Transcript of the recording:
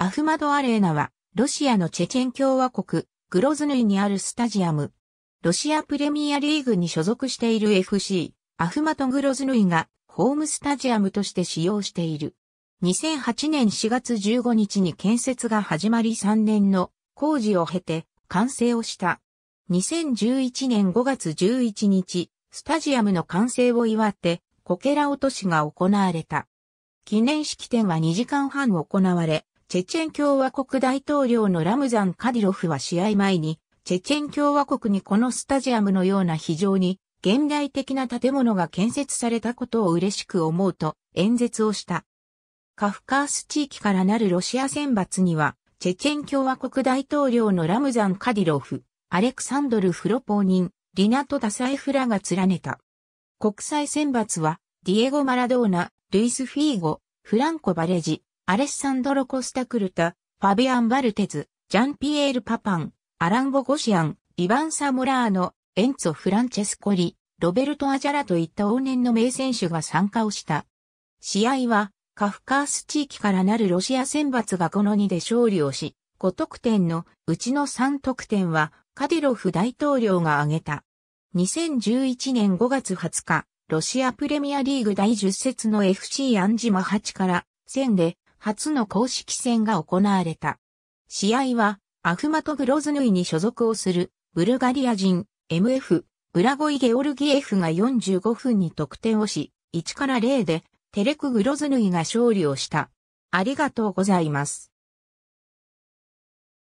アフマドアレーナは、ロシアのチェチェン共和国、グロズヌイにあるスタジアム。ロシアプレミアリーグに所属している FC、アフマトグロズヌイが、ホームスタジアムとして使用している。2008年4月15日に建設が始まり3年の工事を経て完成をした。2011年5月11日、スタジアムの完成を祝って、こけら落としが行われた。記念式典は2時間半行われ、チェチェン共和国大統領のラムザン・カディロフは試合前に、チェチェン共和国にこのスタジアムのような非常に現代的な建物が建設されたことを嬉しく思うと演説をした。カフカース地域からなるロシア選抜には、チェチェン共和国大統領のラムザン・カディロフ、アレクサンドル・フロポーニン、リナト・ダサエフラが連ねた。国際選抜は、ディエゴ・マラドーナ、ルイス・フィーゴ、フランコ・バレジ、アレッサンドロ・コスタ・クルタ、ファビアン・バルテズ、ジャンピエール・パパン、アラン・ボゴシアン、イヴァン・サモラーノ、エンツォ・フランチェスコリ、ロベルト・アジャラといった往年の名選手が参加をした。試合は、カフカース地域からなるロシア選抜がこの2で勝利をし、5得点のうちの3得点はカディロフ大統領が挙げた。2011年5月20日、ロシアプレミアリーグ第10節の FC アンジマ8から、1000で初の公式戦が行われた。試合は、アフマト・グロズヌイに所属をする、ブルガリア人、MF、ブラゴイ・ゲオルギエフが45分に得点をし、1から0で、テレク・グロズヌイが勝利をした。ありがとうございます。